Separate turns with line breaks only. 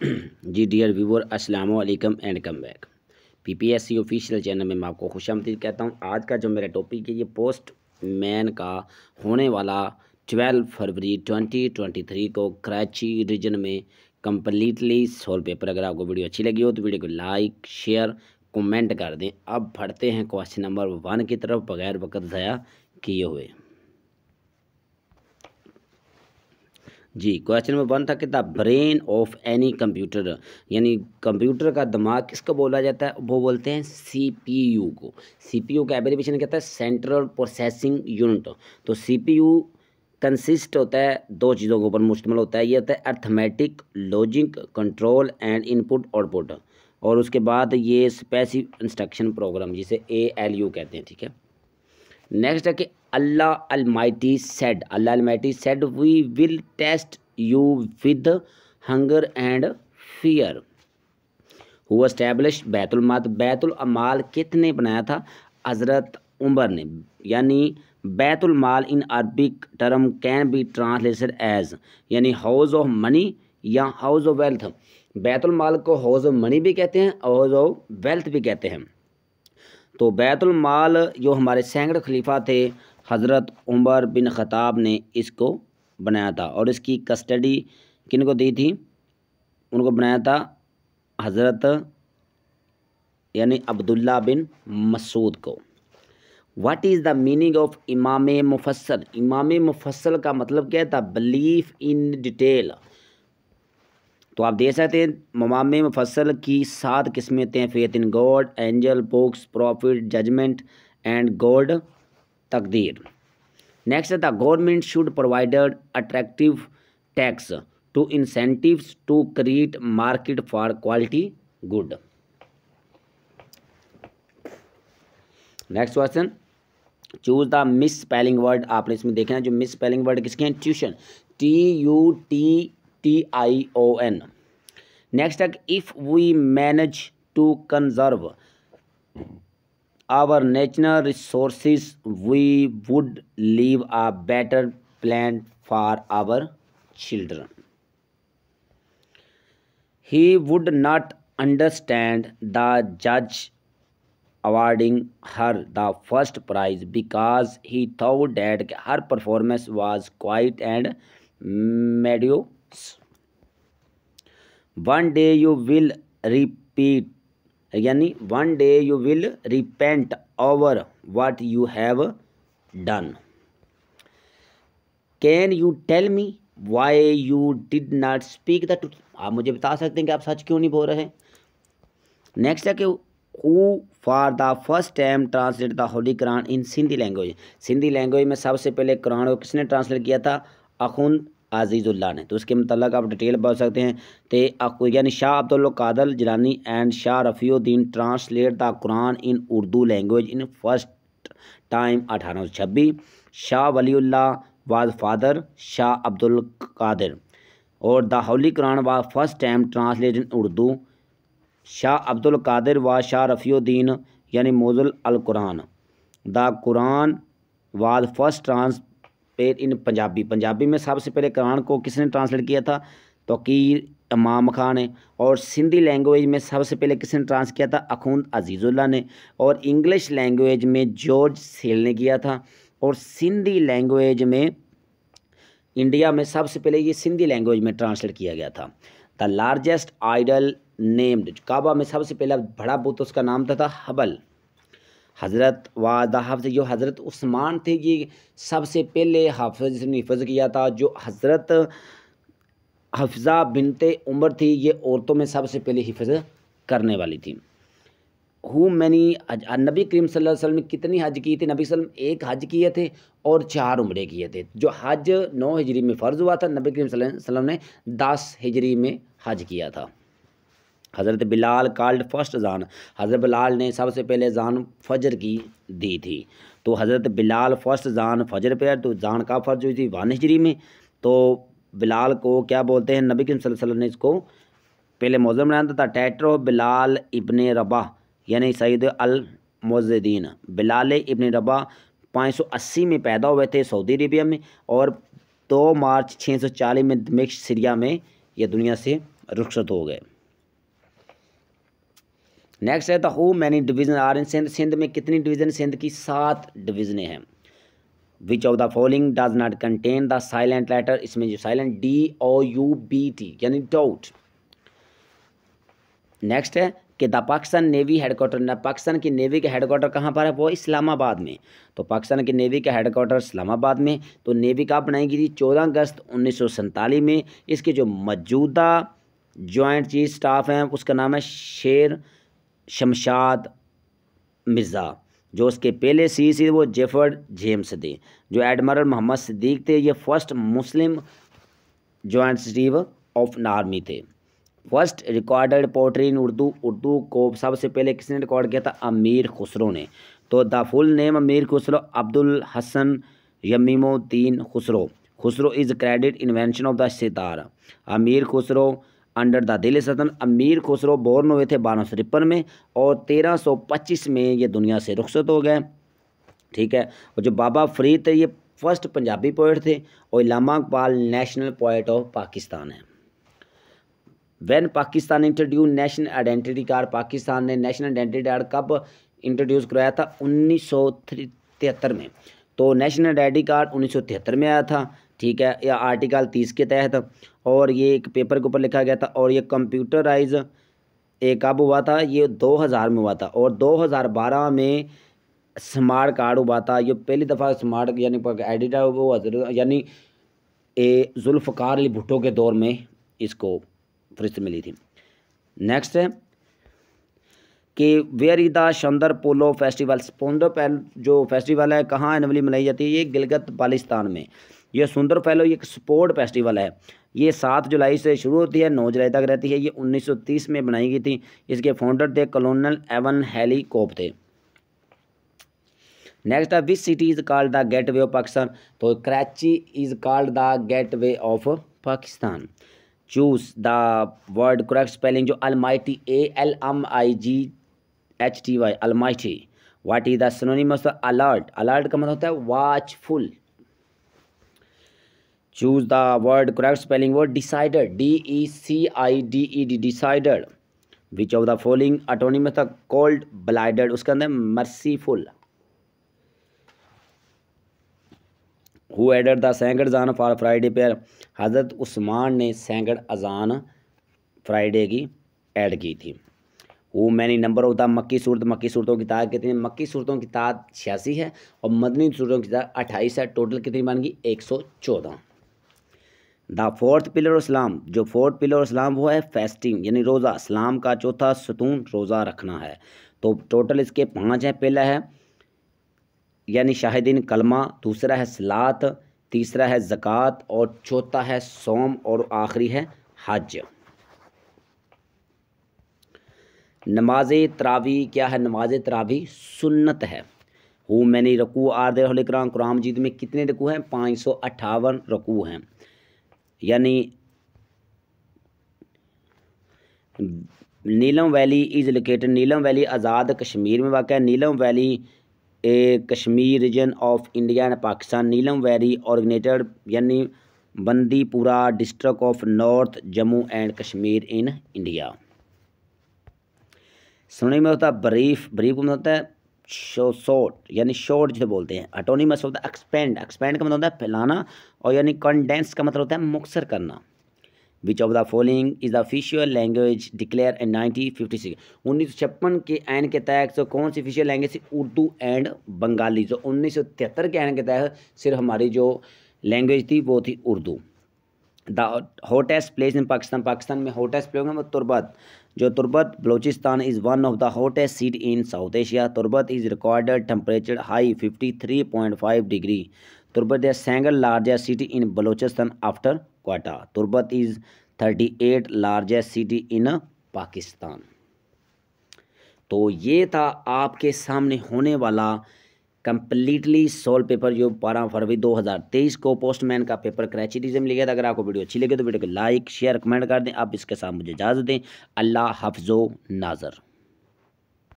जी dear viewer अस्सलाम वालेकुम and come back PPSC official channel में मैं आपको खुश आमदीद कहता हूँ आज का जो मेरा टॉपिक है ये पोस्ट मैन का होने वाला ट्वेल्व फरवरी ट्वेंटी ट्वेंटी थ्री को कराची रीजन में कम्प्लीटली सोल पेपर अगर आपको वीडियो अच्छी लगी हो तो वीडियो को लाइक शेयर कमेंट कर दें अब पढ़ते हैं क्वेश्चन नंबर वन की तरफ बगैर वक्त ज़ाया किए हुए जी क्वेश्चन नंबर वन था कि the brain of any computer यानी कंप्यूटर का दिमाग किसको बोला जाता है वो बोलते हैं सीपीयू को सीपीयू का एब्रिवेशन कहता है सेंट्रल प्रोसेसिंग यूनिट तो सीपीयू कंसिस्ट होता है दो चीज़ों के ऊपर मुश्तमल होता है ये होता है arithmetic logic control and input output और उसके बाद ये स्पेसिफ इंस्ट्रक्शन प्रोग्राम जिसे ए एल यू कहते हैं ठीक है नेक्स्ट है कि Allah almighty said Allah almighty said we will test you with hunger and fear who establish बैतुलमत बैतुलमाल कितने बनाया था हज़रत उमर ने यानी बैतुलमाल in Arabic term can be translated as यानी हाउस ऑफ मनी या हाउस ऑफ वेल्थ बैतुलमाल को हाउस ऑफ मनी भी कहते हैं हाउस ऑफ वेल्थ भी कहते हैं तो बैतुलमाल जो हमारे सैकड़ खलीफा थे हज़रत उमर बिन ख़ताब ने इसको बनाया था और इसकी कस्टडी किन को दी थी उनको बनाया था हज़रत यानी अब्दुल्ला बिन मसूद को what is the meaning of इमाम मुफसल इमाम मुफसल का मतलब क्या था बिलीफ इन डिटेल तो आप देख सकते हैं ममाम मुफसल की सात किस्में faith in God angel books prophet judgment and God तकदीर next the government should provided attractive tax to incentive to create market for quality good next question choose the miss spelling word आपने इसमें देखना जो miss spelling word किसके हैं tuition T U T T I O N next है if we manage to conserve our natural resources, we would leave a better planet for our children. He would not understand the judge awarding her the first prize because he thought that her performance was quiet and mediocre. One day you will repeat यानी one day you will repent over what you have done can you tell me why you did not speak the truth आप मुझे बता सकते हैं कि आप सच क्यों नहीं बोल रहे नेक्स्ट है कि who for the first time translate the holy Quran in Sindhi language Sindhi language में सबसे पहले कुरान को किसने ट्रांसलेट किया था अखुंद आजीज़ुल्ला ने तो इसके मतलब आप डिटेल पढ़ सकते हैं तो यानी Shah Abdul Qadir Jilani and Shah Rafiuddin translate the Quran in Urdu language in first time अठारह सौ छब्बीस शाह वलील्ला वाज फादर शाह अब्दुल कादिर और the holy Quran was first time translate in Urdu Shah Abdul Qadir व शाह रफ़ीउद्दीन यानी मोजुल अल Quran the Quran was first translated in Punjabi Punjabi में सबसे पहले कुरान को किसने ट्रांसलेट किया था तोकीर इमाम खान ने और सिंधी लैंग्वेज में सबसे पहले किसने ट्रांस किया था अखुंद अजीज़ुल्ला ने और इंग्लिश लैंग्वेज में जॉर्ज सेल ने किया था और सिंधी लैंग्वेज में इंडिया में सबसे पहले ये सिंधी लैंग्वेज में ट्रांसलेट किया गया था the largest idol named Kaaba में सबसे पहला बड़ा बुत उसका नाम था, था हबल हज़रत वादा हाफ़ जो हज़रत उस्मान थे ये सबसे पहले हाफ़ जिसने हिफज किया था जो हज़रत हफ्ज़ा बिनते उमर थी ये औरतों में सबसे पहले हिफज करने वाली थी हु मैनी नबी करीम सल्लल्लाहु अलैहि वसल्लम ने कितनी हज की थी नबी वसल्लम एक हज किए थे और चार उम्रे किए थे जो हज नौ हिजरी में फ़र्ज़ हुआ था नबी करीम वसल्लम ने दस हिजरी में हज किया था हज़रत बिलाल कॉल्ड फर्स्ट जान हज़रत बिलाल ने सबसे पहले जान फजर की दी थी तो हज़रत बिलाल फर्स्ट जान फजर पे तो जान का फर्ज हुई थी वान हिजरी में तो बिलाल को क्या बोलते हैं नबी वसल्लम ने इसको पहले मौजम बनाया था टैट्रो बिलाल इबन रबा यानी सईद अल मोजीन बिलाल इबन रबा अस्सी में पैदा हुए थे सऊदी अरेबिया में और दो मार्च चालीस में दमिश्क सीरिया में यह दुनिया से रुख्सत हो गए नेक्स्ट है तो how many division are in Sindh Sindh में कितनी डिवीज़न सिंध की सात डिवीज़नें हैं which of the following does not contain the silent letter इसमें जो silent D O U B T यानी डाउट नेक्स्ट है कि the Pakistan navy headquarter Pakistan की नेवी के हेडकोार्टर कहाँ पर है वो इस्लामाबाद में तो पाकिस्तान की नेवी का हेडकोार्टर इस्लामाबाद में तो नेवी कहाँ बनाएगी थी चौदह अगस्त उन्नीस में इसके जो मौजूदा जॉइंट चीफ स्टाफ हैं उसका नाम है शेर शमशाद मिर्ज़ा जो उसके पहले सी सी वो जेफर्ड जेम्स थे जो एडमरल मोहम्मद सिद्दीक थे ये first Muslim joint staff of army थे first recorded poetry in Urdu Urdu को सबसे पहले किसने रिकॉर्ड किया था अमीर खुसरो ने तो the full name Amir Khusro Abdul Hasan Yaminuddin Khusro Khusro is credit invention of the sitar Amir Khusro under the Delhi सल्तनत अमीर खुसरो बोर्न हुए थे बारह सौ तिरपन में और तेरह सौ पच्चीस में ये दुनिया से रुखसत हो गए ठीक है और जो बाबा फरीद थे ये फर्स्ट पंजाबी पोइट थे और Allama Iqbal national poet of Pakistan है when Pakistan introduce national identity card Pakistan ने नेशनल आइडेंटिटी कार्ड कब इंट्रोड्यूस कराया था उन्नीस में तो नेशनल आइडेंटिटी कार्ड उन्नीस में आया था ठीक है या आर्टिकल तीस के तहत और ये एक पेपर के ऊपर लिखा गया था और ये कंप्यूटराइज एक कब हुआ था ये 2000 में हुआ था और 2012 में स्मार्ट कार्ड हुआ था ये पहली दफ़ा स्मार्ट यानी एडिटर हुआ यानी ए जुल्फकार अली भुट्टो के दौर में इसको फहरिस्त मिली थी नेक्स्ट है कि where is the Shandur polo festival स्पोंडो जो फेस्टिवल है कहाँ एनवली मनाई जाती है ये गिलगत बालिस्तान में ये सुंदर फैलो एक स्पोर्ट फेस्टिवल है ये सात जुलाई से शुरू होती है नौ जुलाई तक रहती है ये 1930 में बनाई गई थी इसके फाउंडर थे कॉलोनल एवन हेलीकॉप थे नेक्स्ट है which city is called the gateway of Pakistan तो Karachi is called the gateway of Pakistan choose the word correct spelling जो almighty A L M I G H T Y almighty what is the synonyms alert alert का मतलब होता है watchful choose the word correct spelling word decided D E C I D E D decided which of the following में था cold ब्लाइडेड उसके अंदर merciful who added the second अजान for Friday pair हज़रत उस्मान ने सेंगड अजान फ्राइडे की एड की थी वो मैनी नंबर होता मक्की सूरत मक्की सूरतों की तादाद कितनी मक्की सूरतों की तादाद छियासी है और मदनी सूरतों की तादाद अट्ठाईस है टोटल कितनी बन गई एक सौ चौदह द फोर्थ पिलर इस्लाम जो फोर्थ पिलर इस्लाम वो है फेस्टिंग यानी रोज़ा इस्लाम का चौथा सतून रोज़ा रखना है तो टोटल इसके पाँच हैं पहला है यानी शाहिदीन कलमा दूसरा है सलात तीसरा है ज़क़़त और चौथा है सोम और आखिरी है हज नमाज तरावी क्या है नमाज तरावी सुन्नत है हु मैनी रकू आर देर कराम कुरान मजीद में कितने रकू हैं पाँच सौ अट्ठावन रकू हैं यानी Neelum valley is located Neelum valley Azad Kashmir में वाक़ है Neelum valley a Kashmir region of India and Pakistan Neelum valley originated यानी Bandipora district of north Jammu and Kashmir in India सुनने में होता ब्रीफ ब्रीफ को होता है शोट यानी शोट जिसे बोलते हैं अटोनीमस होता है एक्सपेंड एक्सपेंड का मतलब होता है फैलाना और यानी कंडेंस का मतलब होता है मुखसर करना which of the following is the official language declare in nineteen fifty six उन्नीस सौ छप्पन के एन के तहत तो कौन सी ऑफिशियल लैंग्वेज थी उर्दू एंड बंगाली जो उन्नीस सौ तिहत्तर के एन के तहत सिर्फ हमारी जो लैंग्वेज थी वो थी Urdu the hottest place in Pakistan Pakistan में हॉटेस्ट प्लेस में तुरबत जो Turbat Balochistan is one of the hottest seat in south Asia Turbat is recorded temperature high fifty three point five degree Turbat is सेंगल largest city in Balochistan after Quetta Turbat is thirty eight largest city in Pakistan तो ये था आपके सामने होने वाला कंप्लीटली सोल्व पेपर जो बारह फरवरी 2023 को पोस्टमैन का पेपर कराची रिजम लिखा था अगर आपको वीडियो अच्छी लगे तो वीडियो को लाइक शेयर कमेंट कर दें आप इसके साथ मुझे इजाज़त दें अल्लाह हाफजो नाजर